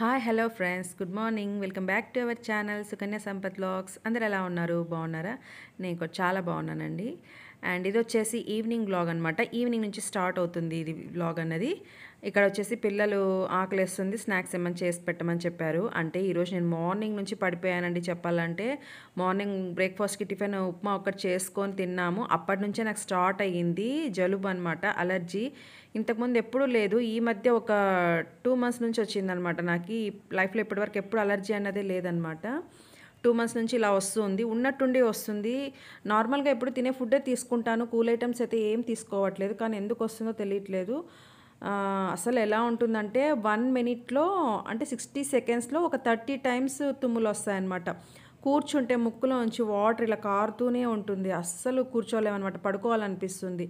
hi hello friends good morning welcome back to our channel Sukanya Sampath vlogs అందరు ఎలా ఉన్నారు బాగున్నారా నేను చాలా బాగున్నానండి అండ్ ఇది వచ్చేసి ఈవినింగ్ బ్లాగ్ అనమాట ఈవినింగ్ నుంచి స్టార్ట్ అవుతుంది ఇది బ్లాగ్ అన్నది ఇక్కడ వచ్చేసి పిల్లలు ఆకలిస్తుంది స్నాక్స్ ఏమైనా చేసి పెట్టమని చెప్పారు అంటే ఈరోజు నేను మార్నింగ్ నుంచి పడిపోయానండి చెప్పాలంటే మార్నింగ్ బ్రేక్ఫాస్ట్కి టిఫిన్ ఉప్మా ఒకటి చేసుకొని తిన్నాము అప్పటి నుంచే నాకు స్టార్ట్ అయ్యింది జలుబు అనమాట అలర్జీ ఇంతకుముందు ఎప్పుడూ లేదు ఈ మధ్య ఒక టూ మంత్స్ నుంచి వచ్చిందనమాట నాకు ఈ లైఫ్లో ఇప్పటివరకు ఎప్పుడు అలర్జీ అన్నదే లేదనమాట టూ మంత్స్ నుంచి ఇలా వస్తుంది ఉన్నట్టుండి వస్తుంది నార్మల్గా ఎప్పుడు తినే ఫుడ్డే తీసుకుంటాను కూల్ ఐటమ్స్ అయితే ఏం తీసుకోవట్లేదు కానీ ఎందుకు వస్తుందో తెలియట్లేదు అసలు ఎలా ఉంటుందంటే వన్ మినిట్లో అంటే సిక్స్టీ సెకండ్స్లో ఒక థర్టీ టైమ్స్ తుమ్ములు వస్తాయన్నమాట కూర్చుంటే ముక్కులోంచి వాటర్ ఇలా కారుతూనే ఉంటుంది అస్సలు కూర్చోలేమన్నమాట పడుకోవాలనిపిస్తుంది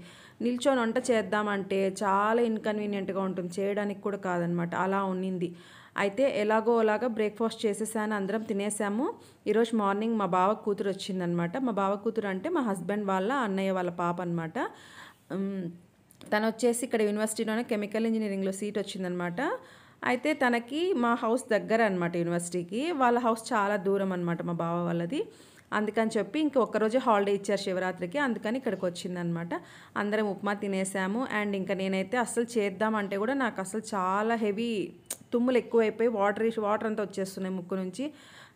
నిల్చొని వంట చేద్దామంటే చాలా ఇన్కన్వీనియంట్గా ఉంటుంది చేయడానికి కూడా కాదనమాట అలా ఉన్నింది అయితే ఎలాగో అలాగా బ్రేక్ఫాస్ట్ చేసేసాను అందరం తినేసాము ఈరోజు మార్నింగ్ మా బావ కూతురు వచ్చిందనమాట మా బావ కూతురు అంటే మా హస్బెండ్ వాళ్ళ అన్నయ్య వాళ్ళ పాప అనమాట తను వచ్చేసి ఇక్కడ యూనివర్సిటీలోనే కెమికల్ ఇంజనీరింగ్లో సీట్ వచ్చిందనమాట అయితే తనకి మా హౌస్ దగ్గర అనమాట యూనివర్సిటీకి వాళ్ళ హౌస్ చాలా దూరం అనమాట మా బావ వాళ్ళది అందుకని చెప్పి ఇంక ఒక్కరోజే హాలిడే ఇచ్చారు శివరాత్రికి అందుకని ఇక్కడికి వచ్చిందనమాట అందరం ఉప్మా తినేసాము అండ్ ఇంకా నేనైతే అసలు చేద్దామంటే కూడా నాకు అసలు చాలా హెవీ తుమ్ములు ఎక్కువైపోయి వాటర్ వాటర్ అంతా వచ్చేస్తున్నాయి ముక్కు నుంచి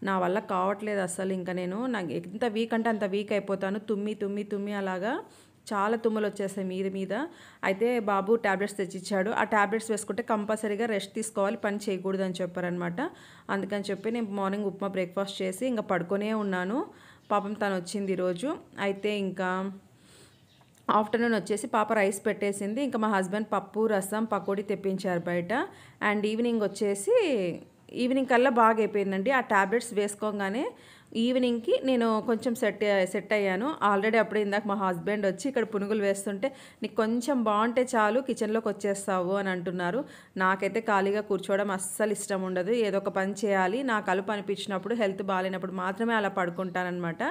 నా వల్ల కావట్లేదు అసలు ఇంకా నేను నాకు ఎంత వీక్ అంటే అంత వీక్ అయిపోతాను తుమ్మి తుమ్మి తుమ్మి అలాగా చాలా తుమ్ములు వచ్చేసాయి మీద మీద అయితే బాబు ట్యాబ్లెట్స్ తెచ్చిచ్చాడు ఆ ట్యాబ్లెట్స్ వేసుకుంటే కంపల్సరీగా రెస్ట్ తీసుకోవాలి పని చేయకూడదు అని చెప్పారనమాట అందుకని చెప్పి నేను మార్నింగ్ ఉప్మా బ్రేక్ఫాస్ట్ చేసి ఇంకా పడుకొనే ఉన్నాను పాపం తను వచ్చింది ఈరోజు అయితే ఇంకా ఆఫ్టర్నూన్ వచ్చేసి పాప రైస్ పెట్టేసింది ఇంకా మా హస్బెండ్ పప్పు రసం పకోడీ తెప్పించారు బయట అండ్ ఈవినింగ్ వచ్చేసి ఈవినింగ్ కల్లా బాగా అయిపోయిందండి ఆ ట్యాబ్లెట్స్ వేసుకోగానే ఈవినింగ్కి నేను కొంచెం సెట్ సెట్ అయ్యాను ఆల్రెడీ అప్పుడు ఇందాక మా హస్బెండ్ వచ్చి ఇక్కడ పునుగులు వేస్తుంటే నీకు కొంచెం బాగుంటే చాలు కిచెన్లోకి వచ్చేస్తావు అని అంటున్నారు నాకైతే ఖాళీగా కూర్చోవడం అస్సలు ఇష్టం ఉండదు ఏదో ఒక పని చేయాలి నా కలుపు అనిపించినప్పుడు హెల్త్ బాగాలేనప్పుడు మాత్రమే అలా పడుకుంటానమాట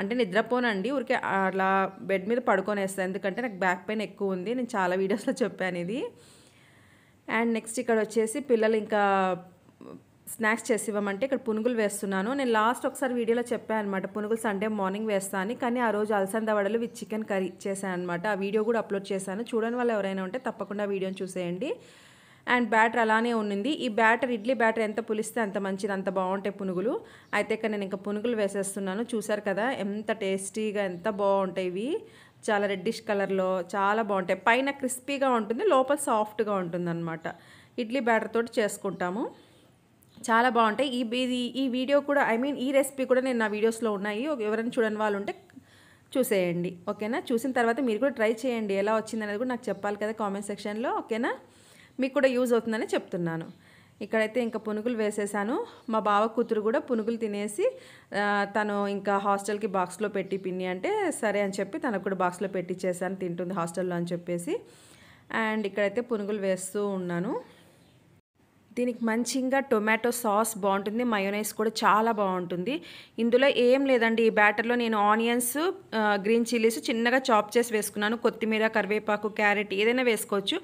అంటే నిద్రపోనండి ఊరికే అలా బెడ్ మీద పడుకొనేస్తాను ఎందుకంటే నాకు బ్యాక్ పెయిన్ ఎక్కువ ఉంది నేను చాలా వీడియోస్లో చెప్పాను ఇది అండ్ నెక్స్ట్ ఇక్కడ వచ్చేసి పిల్లలు ఇంకా స్నాక్స్ చేసి ఇవ్వమంటే ఇక్కడ పునుగులు వేస్తున్నాను నేను లాస్ట్ ఒకసారి వీడియోలో చెప్పాను అనమాట పునుగులు సండే మార్నింగ్ వేస్తాను కానీ ఆ రోజు అలసంద వడలు విత్ చికెన్ కర్రీ చేశాను అనమాట ఆ వీడియో కూడా అప్లోడ్ చేశాను చూడని వాళ్ళు ఎవరైనా ఉంటే తప్పకుండా వీడియోని చూసేయండి అండ్ బ్యాటర్ అలానే ఉన్నింది ఈ బ్యాటర్ ఇడ్లీ బ్యాటర్ ఎంత పులిస్తే అంత మంచిది అంత బాగుంటాయి పునుగులు అయితే ఇక్కడ నేను ఇంకా పునుగులు వేసేస్తున్నాను చూసారు కదా ఎంత టేస్టీగా ఎంత బాగుంటాయి ఇవి చాలా రెడ్డిష్ కలర్లో చాలా బాగుంటాయి పైన క్రిస్పీగా ఉంటుంది లోపల సాఫ్ట్గా ఉంటుంది అనమాట ఇడ్లీ బ్యాటర్ తోటి చేసుకుంటాము చాలా బాగుంటాయి ఈ ఇది ఈ వీడియో కూడా ఐ మీన్ ఈ రెసిపీ కూడా నేను నా వీడియోస్లో ఉన్నాయి ఎవరైనా చూడని వాళ్ళు ఉంటే చూసేయండి ఓకేనా చూసిన తర్వాత మీరు కూడా ట్రై చేయండి ఎలా వచ్చింది అనేది కూడా నాకు చెప్పాలి కదా కామెంట్ సెక్షన్లో ఓకేనా మీకు కూడా యూజ్ అవుతుందని చెప్తున్నాను ఇక్కడైతే ఇంకా పునుగులు వేసేసాను మా బావ కూతురు కూడా పునుగులు తినేసి తను ఇంకా హాస్టల్కి బాక్స్లో పెట్టి పిన్ని అంటే సరే అని చెప్పి తనకు కూడా బాక్స్లో పెట్టిచ్చేసాను తింటుంది హాస్టల్లో అని చెప్పేసి అండ్ ఇక్కడైతే పునుగులు వేస్తూ ఉన్నాను దీనికి మంచిగా టొమాటో సాస్ బాగుంటుంది మయోనైస్ కూడా చాలా బాగుంటుంది ఇందులో ఏం లేదండి ఈ బ్యాటర్లో నేను ఆనియన్స్ గ్రీన్ చిల్లీస్ చిన్నగా చాప్ చేసి వేసుకున్నాను కొత్తిమీర కరివేపాకు క్యారెట్ ఏదైనా వేసుకోవచ్చు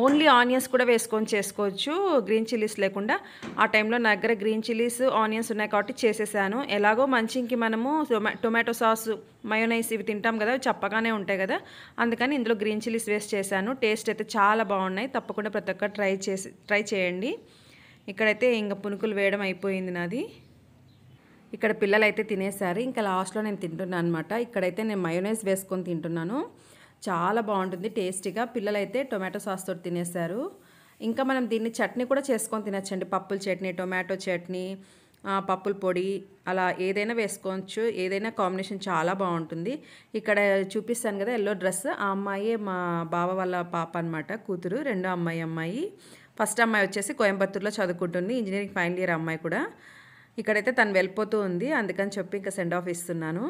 ఓన్లీ ఆనియన్స్ కూడా వేసుకొని చేసుకోవచ్చు గ్రీన్ చిల్లీస్ లేకుండా ఆ టైంలో నా దగ్గర గ్రీన్ చిల్లీస్ ఆనియన్స్ ఉన్నాయి కాబట్టి చేసేసాను ఎలాగో మంచింకి మనము టొమాటో సాస్ మయోనైస్ ఇవి తింటాం కదా చప్పగానే ఉంటాయి కదా అందుకని ఇందులో గ్రీన్ చిల్లీస్ వేస్ట్ చేశాను టేస్ట్ అయితే చాలా బాగున్నాయి తప్పకుండా ప్రతి ఒక్కరు ట్రై చేసి ట్రై చేయండి ఇక్కడైతే ఇంకా పునుకులు వేయడం అయిపోయింది నాది ఇక్కడ పిల్లలైతే తినేసారు ఇంకా లాస్ట్లో నేను తింటున్నాను అనమాట ఇక్కడైతే నేను మయోనైస్ వేసుకొని తింటున్నాను చాలా బాగుంటుంది టేస్టీగా పిల్లలైతే టొమాటో సాస్ తోటి తినేశారు ఇంకా మనం దీన్ని చట్నీ కూడా చేసుకొని తినచ్చండి పప్పుల చట్నీ టొమాటో చట్నీ పప్పుల పొడి అలా ఏదైనా వేసుకోవచ్చు ఏదైనా కాంబినేషన్ చాలా బాగుంటుంది ఇక్కడ చూపిస్తాను కదా ఎల్లో డ్రెస్ ఆ అమ్మాయి మా బావ వాళ్ళ పాప అనమాట కూతురు రెండో అమ్మాయి అమ్మాయి ఫస్ట్ అమ్మాయి వచ్చేసి కోయంబత్తూరులో చదువుకుంటుంది ఇంజనీరింగ్ ఫైనల్ ఇయర్ అమ్మాయి కూడా ఇక్కడైతే తను వెళ్ళిపోతూ ఉంది అందుకని చెప్పి ఇంకా సెండ్ ఆఫ్ ఇస్తున్నాను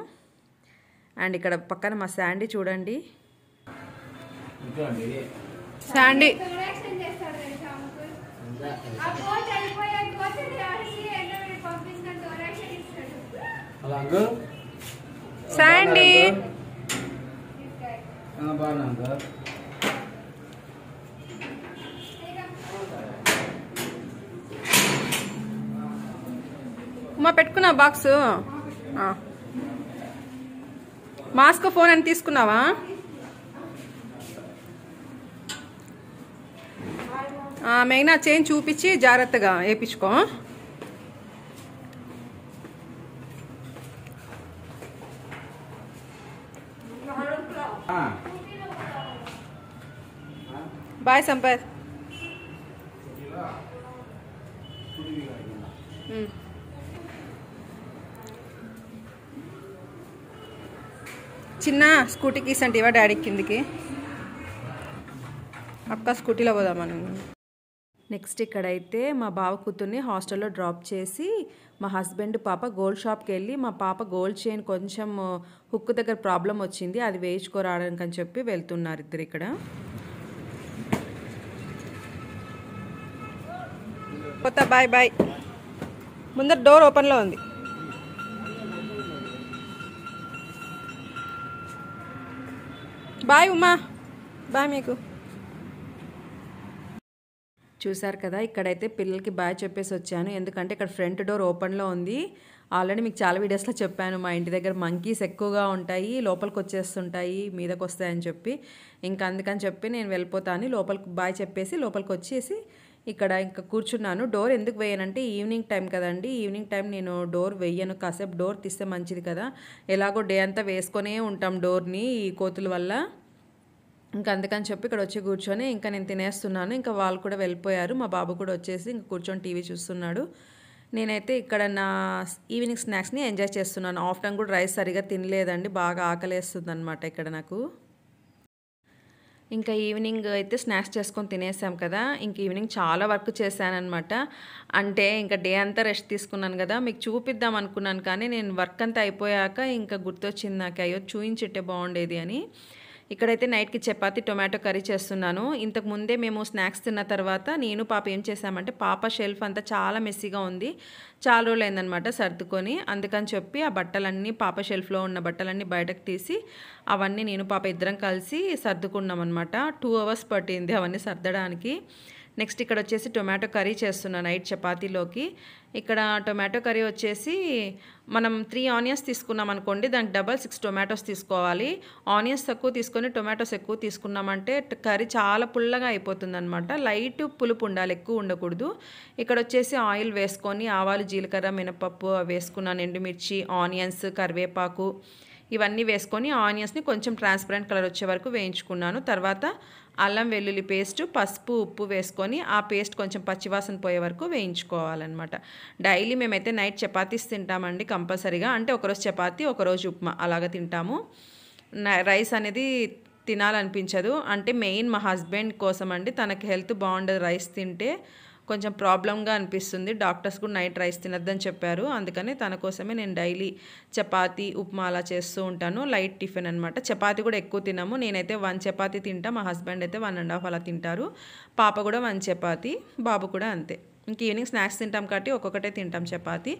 అండ్ ఇక్కడ పక్కన మా శాండీ చూడండి శాండీ శాండీ ఉమ్మా పెట్టుకున్నా బాక్స్ మాస్క్ ఫోన్ అని తీసుకున్నావా ఆ చైన్ చూపించి జాగ్రత్తగా వేయించుకో బాయ్ సంపర్ చిన్న స్కూటీకి ఇసంటివా డాడీ కిందికి అక్క స్కూటీలో పోదామని నెక్స్ట్ ఇక్కడైతే మా బావ కూతుర్ని హాస్టల్లో డ్రాప్ చేసి మా హస్బెండ్ పాప గోల్డ్ షాప్కి వెళ్ళి మా పాప గోల్డ్ చైన్ కొంచెం హుక్ దగ్గర ప్రాబ్లం వచ్చింది అది వేయించుకోరాడానికి అని చెప్పి వెళ్తున్నారు ఇద్దరు ఇక్కడ కొత్త బాయ్ బాయ్ ముందర డోర్ ఓపెన్లో ఉంది బాయ్ ఉమా బాయ్ మీకు చూసారు కదా ఇక్కడైతే పిల్లలకి బాగా చెప్పేసి వచ్చాను ఎందుకంటే ఇక్కడ ఫ్రంట్ డోర్ ఓపెన్లో ఉంది ఆల్రెడీ మీకు చాలా వీడియోస్లో చెప్పాను మా ఇంటి దగ్గర మంకీస్ ఎక్కువగా ఉంటాయి లోపలికి వచ్చేస్తుంటాయి మీదకి వస్తాయని చెప్పి ఇంకా అందుకని చెప్పి నేను వెళ్ళిపోతాను లోపలికి బాయ్ చెప్పేసి లోపలికి వచ్చేసి ఇక్కడ ఇంకా కూర్చున్నాను డోర్ ఎందుకు వేయనంటే ఈవినింగ్ టైం కదండి ఈవినింగ్ టైం నేను డోర్ వేయను కాసేపు డోర్ తీస్తే మంచిది కదా ఎలాగో డే అంతా వేసుకొనే ఉంటాం డోర్ని ఈ కోతుల వల్ల ఇంకా అందుకని చెప్పి ఇక్కడ వచ్చి కూర్చొని ఇంకా నేను తినేస్తున్నాను ఇంకా వాళ్ళు కూడా వెళ్ళిపోయారు మా బాబు కూడా వచ్చేసి ఇంకా కూర్చొని టీవీ చూస్తున్నాడు నేనైతే ఇక్కడ నా ఈవినింగ్ స్నాక్స్ని ఎంజాయ్ చేస్తున్నాను టైం కూడా రైస్ సరిగా తినలేదండి బాగా ఆకలేస్తుంది అనమాట ఇక్కడ నాకు ఇంకా ఈవినింగ్ అయితే స్నాక్స్ చేసుకొని తినేసాం కదా ఇంక ఈవినింగ్ చాలా వర్క్ చేశానమాట అంటే ఇంకా డే అంతా రెస్ట్ తీసుకున్నాను కదా మీకు చూపిద్దాం అనుకున్నాను కానీ నేను వర్క్ అంతా అయిపోయాక ఇంకా గుర్తొచ్చింది నాకు అయ్యో చూయించిట్టే బాగుండేది అని ఇక్కడైతే నైట్కి చపాతి టొమాటో కర్రీ చేస్తున్నాను ఇంతకు ముందే మేము స్నాక్స్ తిన్న తర్వాత నేను పాప ఏం చేశామంటే పాప షెల్ఫ్ అంతా చాలా మెస్సీగా ఉంది చాలా రోజులు అయిందనమాట సర్దుకొని అందుకని చెప్పి ఆ బట్టలన్నీ పాప షెల్ఫ్లో ఉన్న బట్టలన్నీ బయటకు తీసి అవన్నీ నేను పాప ఇద్దరం కలిసి సర్దుకున్నాం అనమాట టూ అవర్స్ పట్టింది అవన్నీ సర్దడానికి నెక్స్ట్ ఇక్కడ వచ్చేసి టొమాటో కర్రీ చేస్తున్నా నైట్ చపాతీలోకి ఇక్కడ టొమాటో కర్రీ వచ్చేసి మనం త్రీ ఆనియన్స్ తీసుకున్నాం అనుకోండి దానికి డబల్ సిక్స్ టొమాటోస్ తీసుకోవాలి ఆనియన్స్ తక్కువ తీసుకొని టొమాటోస్ ఎక్కువ తీసుకున్నామంటే కర్రీ చాలా పుల్లగా అయిపోతుంది లైట్ పులుపు ఉండాలి ఎక్కువ ఉండకూడదు ఇక్కడ వచ్చేసి ఆయిల్ వేసుకొని ఆవాలు జీలకర్ర మినపప్పు వేసుకున్నాను ఎండుమిర్చి ఆనియన్స్ కరివేపాకు ఇవన్నీ వేసుకొని ఆనియన్స్ని కొంచెం ట్రాన్స్పరెంట్ కలర్ వచ్చే వరకు వేయించుకున్నాను తర్వాత అల్లం వెల్లుల్లి పేస్ట్ పసుపు ఉప్పు వేసుకొని ఆ పేస్ట్ కొంచెం పచ్చివాసన పోయే వరకు వేయించుకోవాలన్నమాట డైలీ మేమైతే నైట్ చపాతీస్ తింటామండి కంపల్సరీగా అంటే ఒకరోజు చపాతి ఒకరోజు ఉప్మా అలాగ తింటాము రైస్ అనేది తినాలనిపించదు అంటే మెయిన్ మా హస్బెండ్ కోసం అండి తనకి హెల్త్ బాగుండదు రైస్ తింటే కొంచెం ప్రాబ్లంగా అనిపిస్తుంది డాక్టర్స్ కూడా నైట్ రైస్ తినద్దని చెప్పారు అందుకని తన కోసమే నేను డైలీ చపాతి ఉప్మా అలా చేస్తూ ఉంటాను లైట్ టిఫిన్ అనమాట చపాతి కూడా ఎక్కువ తినము నేనైతే వన్ చపాతి తింటా మా హస్బెండ్ అయితే వన్ అండ్ హాఫ్ అలా తింటారు పాప కూడా వన్ చపాతి బాబు కూడా అంతే ఇంక ఈవినింగ్ స్నాక్స్ తింటాం కాబట్టి ఒక్కొక్కటే తింటాం చపాతి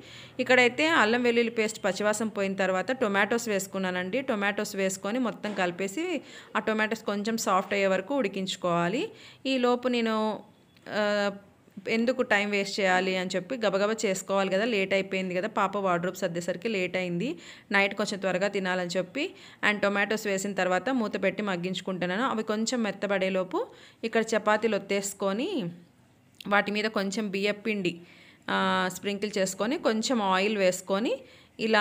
ఇక్కడైతే అల్లం వెల్లుల్లి పేస్ట్ పచ్చివాసం పోయిన తర్వాత టొమాటోస్ వేసుకున్నానండి టొమాటోస్ వేసుకొని మొత్తం కలిపేసి ఆ టొమాటోస్ కొంచెం సాఫ్ట్ అయ్యే వరకు ఉడికించుకోవాలి ఈ లోపు నేను ఎందుకు టైం వేస్ట్ చేయాలి అని చెప్పి గబగబా చేసుకోవాలి కదా లేట్ అయిపోయింది కదా పాప వార్డ్రోబ్ సర్దేసరికి లేట్ అయింది నైట్ కొంచెం త్వరగా తినాలని చెప్పి అండ్ టొమాటోస్ వేసిన తర్వాత మూత పెట్టి మగ్గించుకుంటున్నాను అవి కొంచెం మెత్తబడేలోపు ఇక్కడ చపాతీలు ఒత్తేసుకొని వాటి మీద కొంచెం బియ్యపిండి పిండి స్ప్రింకిల్ చేసుకొని కొంచెం ఆయిల్ వేసుకొని ఇలా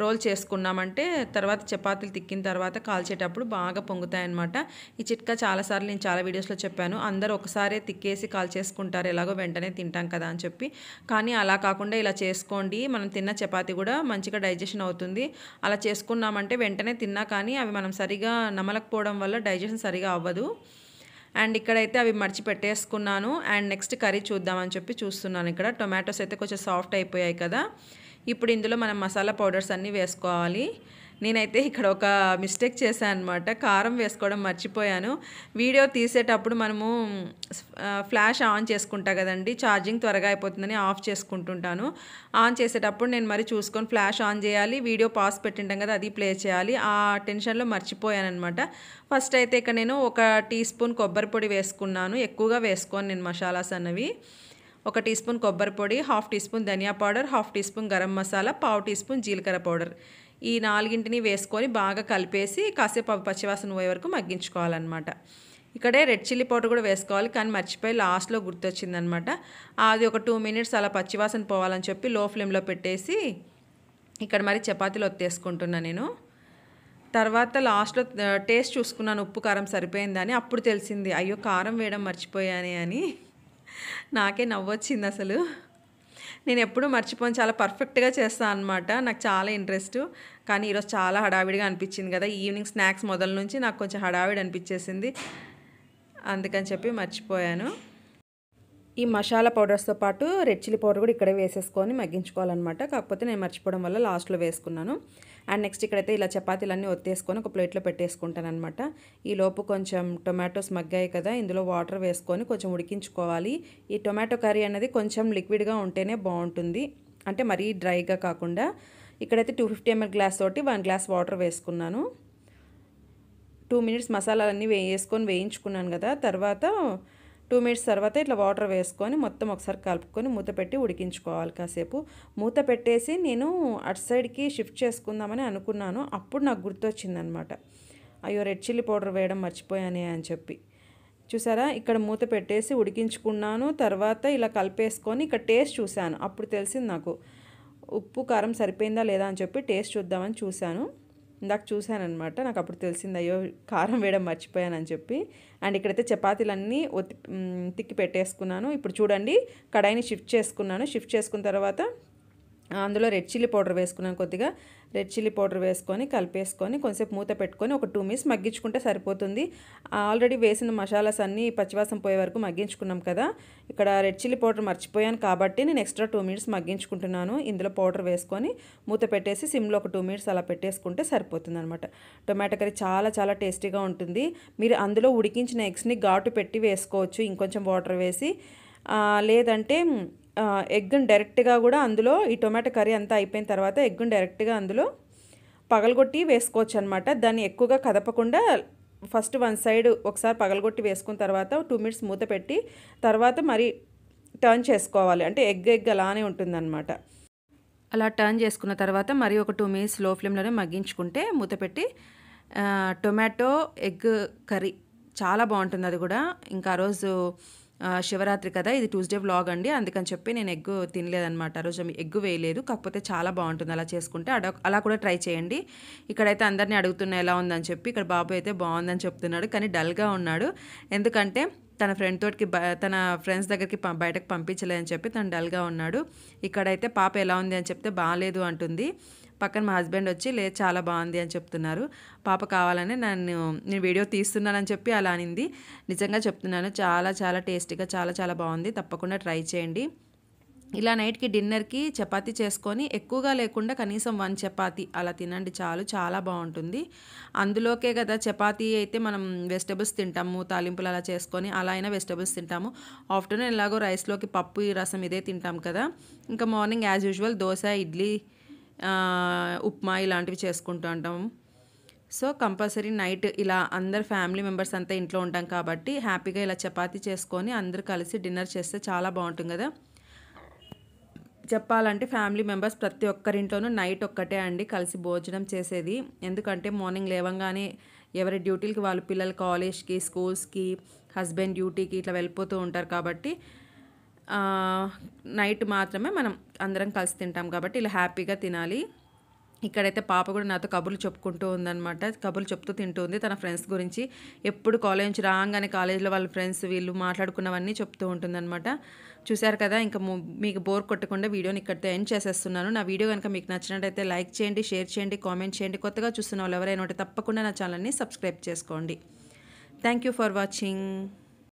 రోల్ చేసుకున్నామంటే తర్వాత చపాతీలు తిక్కిన తర్వాత కాల్చేటప్పుడు బాగా పొంగుతాయి అనమాట ఈ చిట్కా చాలాసార్లు నేను చాలా వీడియోస్లో చెప్పాను అందరూ ఒకసారే తిక్కేసి కాల్చేసుకుంటారు ఎలాగో వెంటనే తింటాం కదా అని చెప్పి కానీ అలా కాకుండా ఇలా చేసుకోండి మనం తిన్న చపాతీ కూడా మంచిగా డైజెషన్ అవుతుంది అలా చేసుకున్నామంటే వెంటనే తిన్నా కానీ అవి మనం సరిగా నమలకపోవడం వల్ల డైజెషన్ సరిగా అవ్వదు అండ్ ఇక్కడైతే అవి మర్చి పెట్టేసుకున్నాను అండ్ నెక్స్ట్ కర్రీ చూద్దామని చెప్పి చూస్తున్నాను ఇక్కడ టొమాటోస్ అయితే కొంచెం సాఫ్ట్ అయిపోయాయి కదా ఇప్పుడు ఇందులో మనం మసాలా పౌడర్స్ అన్నీ వేసుకోవాలి నేనైతే ఇక్కడ ఒక మిస్టేక్ చేశాను అనమాట కారం వేసుకోవడం మర్చిపోయాను వీడియో తీసేటప్పుడు మనము ఫ్లాష్ ఆన్ చేసుకుంటా కదండి ఛార్జింగ్ త్వరగా అయిపోతుందని ఆఫ్ చేసుకుంటుంటాను ఆన్ చేసేటప్పుడు నేను మరి చూసుకొని ఫ్లాష్ ఆన్ చేయాలి వీడియో పాస్ పెట్టింటాం కదా అది ప్లే చేయాలి ఆ టెన్షన్లో మర్చిపోయాను అనమాట ఫస్ట్ అయితే ఇక్కడ నేను ఒక టీ స్పూన్ కొబ్బరి పొడి వేసుకున్నాను ఎక్కువగా వేసుకోను నేను మసాలాస్ అన్నవి ఒక టీ స్పూన్ కొబ్బరి పొడి half teaspoon dhania powder half teaspoon garam masala పావు టీ స్పూన్ జీలకర్ర పౌడర్ ఈ నాలుగింటిని వేసుకొని బాగా కలిపేసి కాసేపు పచ్చివాసన పోయే వరకు మగ్గించుకోవాలన్నమాట ఇక్కడే రెడ్ చిల్లీ పౌడర్ కూడా వేసుకోవాలి కానీ మర్చిపోయి లాస్ట్లో గుర్తొచ్చిందనమాట అది ఒక టూ మినిట్స్ అలా పచ్చివాసన పోవాలని చెప్పి లో ఫ్లేమ్లో పెట్టేసి ఇక్కడ మరి చపాతీలు ఒత్తేసుకుంటున్నాను నేను తర్వాత లాస్ట్లో టేస్ట్ చూసుకున్నాను ఉప్పు కారం సరిపోయిందని అప్పుడు తెలిసింది అయ్యో కారం వేయడం మర్చిపోయానే అని నాకే నవ్వొచ్చింది అసలు నేను ఎప్పుడూ మర్చిపోను చాలా పర్ఫెక్ట్గా చేస్తాను అనమాట నాకు చాలా ఇంట్రెస్ట్ కానీ ఈరోజు చాలా హడావిడిగా అనిపించింది కదా ఈవినింగ్ స్నాక్స్ మొదల నుంచి నాకు కొంచెం హడావిడి అనిపించేసింది అందుకని చెప్పి మర్చిపోయాను ఈ మసాలా పౌడర్స్తో పాటు రెడ్ చిల్లీ పౌడర్ కూడా ఇక్కడే వేసేసుకొని మగ్గించుకోవాలన్నమాట కాకపోతే నేను మర్చిపోవడం వల్ల లాస్ట్లో వేసుకున్నాను అండ్ నెక్స్ట్ ఇక్కడైతే ఇలా చపాతీలన్నీ ఒత్తేసుకొని ఒక ప్లేట్లో పెట్టేసుకుంటాను అనమాట ఈలోపు కొంచెం టొమాటోస్ మగ్గాయి కదా ఇందులో వాటర్ వేసుకొని కొంచెం ఉడికించుకోవాలి ఈ టొమాటో కర్రీ అనేది కొంచెం లిక్విడ్గా ఉంటేనే బాగుంటుంది అంటే మరీ డ్రైగా కాకుండా ఇక్కడైతే టూ ఫిఫ్టీ ఎంఎల్ గ్లాస్ తోటి వన్ గ్లాస్ వాటర్ వేసుకున్నాను టూ మినిట్స్ మసాలాలన్నీ వేసుకొని వేయించుకున్నాను కదా తర్వాత టూ మినిట్స్ తర్వాత ఇట్లా వాటర్ వేసుకొని మొత్తం ఒకసారి కలుపుకొని మూత పెట్టి ఉడికించుకోవాలి కాసేపు మూత పెట్టేసి నేను అటు సైడ్కి షిఫ్ట్ చేసుకుందామని అనుకున్నాను అప్పుడు నాకు గుర్తొచ్చిందనమాట అయ్యో రెడ్ చిల్లీ పౌడర్ వేయడం మర్చిపోయానే అని చెప్పి చూసారా ఇక్కడ మూత పెట్టేసి ఉడికించుకున్నాను తర్వాత ఇలా కలిపేసుకొని ఇక్కడ టేస్ట్ చూశాను అప్పుడు తెలిసింది నాకు ఉప్పు కారం సరిపోయిందా లేదా అని చెప్పి టేస్ట్ చూద్దామని చూశాను ఇందాక చూశానమాట నాకు అప్పుడు తెలిసింది అయ్యో కారం వేయడం మర్చిపోయానని చెప్పి అండ్ ఇక్కడైతే చపాతీలన్నీ ఒత్తి తిక్కి పెట్టేసుకున్నాను ఇప్పుడు చూడండి కడాయిని షిఫ్ట్ చేసుకున్నాను షిఫ్ట్ చేసుకున్న తర్వాత అందులో రెడ్ చిల్లీ పౌడర్ వేసుకున్నాను కొద్దిగా రెడ్ చిల్లీ పౌడర్ వేసుకొని కలిపేసుకొని కొంచెంసేపు మూత పెట్టుకొని ఒక టూ మినిట్స్ మగ్గించుకుంటే సరిపోతుంది ఆల్రెడీ వేసిన మసాలాస్ అన్నీ పచ్చివాసం పోయే వరకు మగ్గించుకున్నాం కదా ఇక్కడ రెడ్ చిల్లీ పౌడర్ మర్చిపోయాను కాబట్టి నేను ఎక్స్ట్రా టూ మినిట్స్ మగ్గించుకుంటున్నాను ఇందులో పౌడర్ వేసుకొని మూత పెట్టేసి సిమ్లో ఒక టూ మినిట్స్ అలా పెట్టేసుకుంటే సరిపోతుంది అనమాట టొమాటో కర్రీ చాలా చాలా టేస్టీగా ఉంటుంది మీరు అందులో ఉడికించిన ఎగ్స్ని ఘాటు పెట్టి వేసుకోవచ్చు ఇంకొంచెం వాటర్ వేసి లేదంటే ఎగ్ని డైరెక్ట్గా కూడా అందులో ఈ టొమాటో కర్రీ అంతా అయిపోయిన తర్వాత ఎగ్ని డైరెక్ట్గా అందులో పగలగొట్టి వేసుకోవచ్చు అనమాట దాన్ని ఎక్కువగా కదపకుండా ఫస్ట్ వన్ సైడ్ ఒకసారి పగలగొట్టి వేసుకున్న తర్వాత టూ మినిట్స్ మూత పెట్టి తర్వాత మరి టర్న్ చేసుకోవాలి అంటే ఎగ్ ఎగ్ అలానే ఉంటుందన్నమాట అలా టర్న్ చేసుకున్న తర్వాత మరి ఒక టూ మినిట్స్ లో ఫ్లేమ్లోనే మగ్గించుకుంటే మూత పెట్టి టొమాటో ఎగ్ కర్రీ చాలా బాగుంటుంది అది కూడా ఇంకా ఆ రోజు శివరాత్రి కదా ఇది ట్యూస్డే బ్లాగ్ అండి అందుకని చెప్పి నేను ఎగ్ తినలేదనమాట ఆ రోజు ఎగ్ వేయలేదు కాకపోతే చాలా బాగుంటుంది అలా చేసుకుంటే అలా కూడా ట్రై చేయండి ఇక్కడైతే అందరినీ అడుగుతున్నా ఎలా ఉందని చెప్పి ఇక్కడ బాబు అయితే బాగుందని చెప్తున్నాడు కానీ డల్గా ఉన్నాడు ఎందుకంటే తన ఫ్రెండ్ తోటికి బ తన ఫ్రెండ్స్ దగ్గరికి బయటకు పంపించలేదని చెప్పి తను డల్గా ఉన్నాడు ఇక్కడైతే పాప ఎలా ఉంది అని చెప్తే బాగాలేదు అంటుంది పక్కన మా హస్బెండ్ వచ్చి లేదు చాలా బాగుంది అని చెప్తున్నారు పాప కావాలని నన్ను నేను వీడియో తీస్తున్నానని చెప్పి అలా అనింది నిజంగా చెప్తున్నాను చాలా చాలా టేస్టీగా చాలా చాలా బాగుంది తప్పకుండా ట్రై చేయండి ఇలా నైట్కి డిన్నర్కి చపాతీ చేసుకొని ఎక్కువగా లేకుండా కనీసం వన్ చపాతీ అలా తినండి చాలు చాలా బాగుంటుంది అందులోకే కదా చపాతీ అయితే మనం వెజిటబుల్స్ తింటాము తాలింపులు అలా చేసుకొని అలా అయినా వెజిటబుల్స్ తింటాము ఆఫ్టర్నూన్ ఎలాగో రైస్లోకి పప్పు రసం ఇదే తింటాం కదా ఇంకా morning as usual dosa idli upma ఇలాంటివి చేసుకుంటూ ఉంటాము సో కంపల్సరీ నైట్ ఇలా అందరు ఫ్యామిలీ మెంబర్స్ అంతా ఇంట్లో ఉంటాం కాబట్టి హ్యాపీగా ఇలా చపాతి చేసుకొని అందరు కలిసి డిన్నర్ చేస్తే చాలా బాగుంటుంది కదా చెప్పాలంటే ఫ్యామిలీ మెంబర్స్ ప్రతి ఒక్కరింట్లోనూ నైట్ ఒక్కటే అండి కలిసి భోజనం చేసేది ఎందుకంటే మార్నింగ్ లేవంగానే ఎవరి డ్యూటీలకి వాళ్ళు పిల్లలు కాలేజ్కి స్కూల్స్కి హస్బెండ్ డ్యూటీకి ఇట్లా వెళ్ళిపోతూ ఉంటారు కాబట్టి నైట్ మాత్రమే మనం అందరం కలిసి తింటాం కాబట్టి ఇలా హ్యాపీగా తినాలి ఇక్కడైతే పాప కూడా నాతో కబుర్లు చెప్పుకుంటూ ఉందనమాట కబుర్లు చెప్తూ తింటుంది తన ఫ్రెండ్స్ గురించి ఎప్పుడు కాలేజ్ నుంచి రాగానే కాలేజీలో వాళ్ళ ఫ్రెండ్స్ వీళ్ళు మాట్లాడుకున్నవన్నీ చెప్తూ ఉంటుందన్నమాట చూశారు కదా ఇంకా మీకు బోర్ కొట్టకుండా వీడియోని ఇక్కడితో ఎండ్ చేసేస్తున్నాను నా వీడియో కనుక మీకు నచ్చినట్టయితే లైక్ చేయండి షేర్ చేయండి కామెంట్ చేయండి కొత్తగా చూస్తున్న వాళ్ళు ఎవరైనా ఉంటే తప్పకుండా నా ఛానల్ని సబ్స్క్రైబ్ చేసుకోండి థ్యాంక్ యూ ఫర్ వాచింగ్